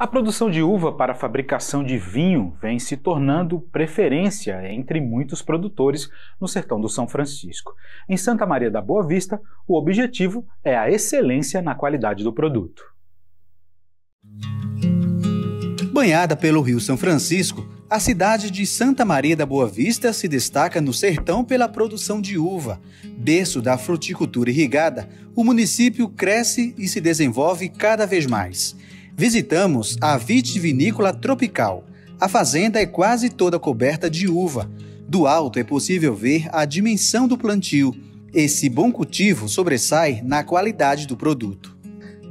A produção de uva para a fabricação de vinho vem se tornando preferência entre muitos produtores no sertão do São Francisco. Em Santa Maria da Boa Vista, o objetivo é a excelência na qualidade do produto. Banhada pelo Rio São Francisco, a cidade de Santa Maria da Boa Vista se destaca no sertão pela produção de uva. Berço da fruticultura irrigada, o município cresce e se desenvolve cada vez mais. Visitamos a vitivinícola tropical. A fazenda é quase toda coberta de uva. Do alto é possível ver a dimensão do plantio. Esse bom cultivo sobressai na qualidade do produto.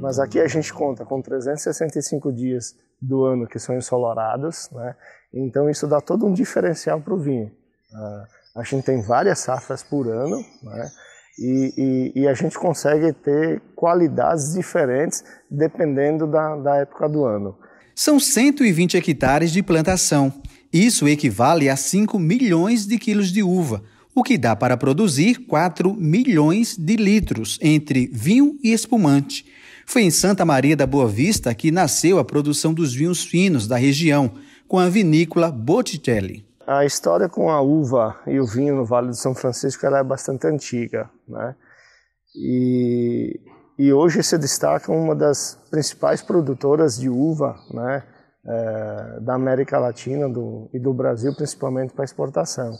Mas aqui a gente conta com 365 dias do ano que são ensolarados, né? então isso dá todo um diferencial para o vinho. Ah, a gente tem várias safras por ano, né? E, e, e, a gente consegue ter qualidades diferentes dependendo da, da época do ano. São 120 hectares de plantação. Isso equivale a 5 milhões de quilos de uva, o que dá para produzir 4 milhões de litros entre vinho e espumante. Foi em Santa Maria da Boa Vista que nasceu a produção dos vinhos finos da região, com a vinícola Botticelli. A história com a uva e o vinho no Vale do São Francisco ela é bastante antiga, né? E, e hoje se destaca uma das principais produtoras de uva, né? É, da América Latina do, e do Brasil, principalmente para exportação.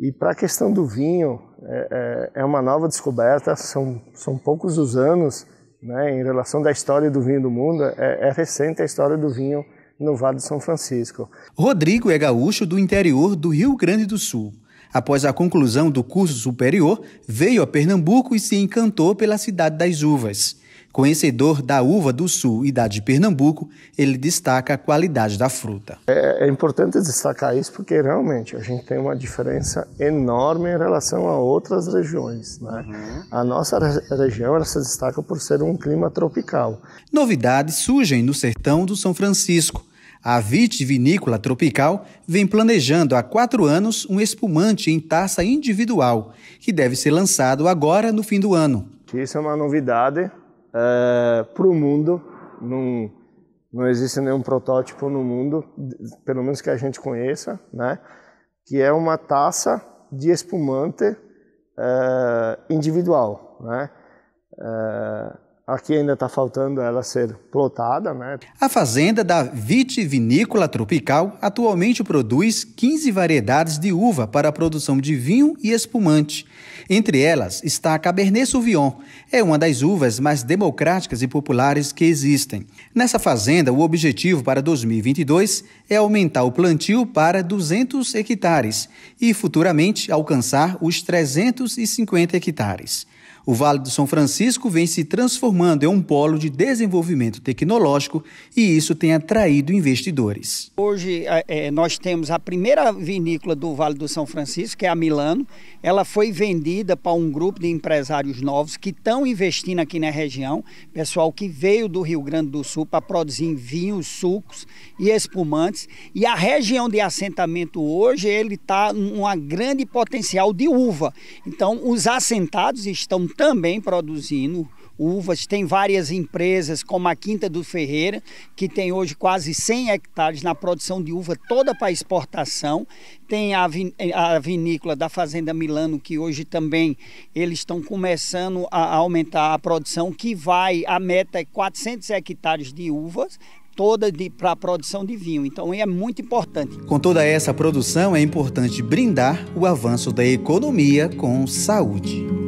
E para a questão do vinho, é, é, é uma nova descoberta, são, são poucos os anos, né, em relação da história do vinho do mundo, é, é recente a história do vinho no Vale de São Francisco. Rodrigo é gaúcho do interior do Rio Grande do Sul. Após a conclusão do curso superior, veio a Pernambuco e se encantou pela cidade das uvas. Conhecedor da uva do Sul e da de Pernambuco, ele destaca a qualidade da fruta. É, é, importante destacar isso porque realmente a gente tem uma diferença enorme em relação a outras regiões. Né? Uhum. A nossa re região ela se destaca por ser um clima tropical. Novidades surgem no sertão do São Francisco. A vitivinícola tropical vem planejando há quatro anos um espumante em taça individual, que deve ser lançado agora no fim do ano. Isso é uma novidade eh, para o mundo. Não, não existe nenhum protótipo no mundo, pelo menos que a gente conheça, né? que é uma taça de espumante eh, individual. Né? Eh, Aqui ainda está faltando ela ser plotada, né? A fazenda da Vitivinícola Tropical atualmente produz 15 variedades de uva para a produção de vinho e espumante. Entre elas está a Cabernet Sauvignon, é uma das uvas mais democráticas e populares que existem. Nessa fazenda, o objetivo para 2022 é aumentar o plantio para 200 hectares e futuramente alcançar os 350 hectares. O Vale do São Francisco vem se transformando em um polo de desenvolvimento tecnológico e isso tem atraído investidores. Hoje é, nós temos a primeira vinícola do Vale do São Francisco, que é a Milano. Ela foi vendida para um grupo de empresários novos que estão investindo aqui na região, pessoal que veio do Rio Grande do Sul para produzir vinhos, sucos e espumantes. E a região de assentamento hoje ele está um grande potencial de uva. Então os assentados estão também produzindo uvas. Tem várias empresas, como a Quinta do Ferreira, que tem hoje quase 100 hectares na produção de uva toda para exportação. Tem a, a vinícola da Fazenda Milano, que hoje também eles estão começando a aumentar a produção, que vai, a meta é 400 hectares de uvas toda para a produção de vinho. Então é muito importante. Com toda essa produção, é importante brindar o avanço da economia com saúde.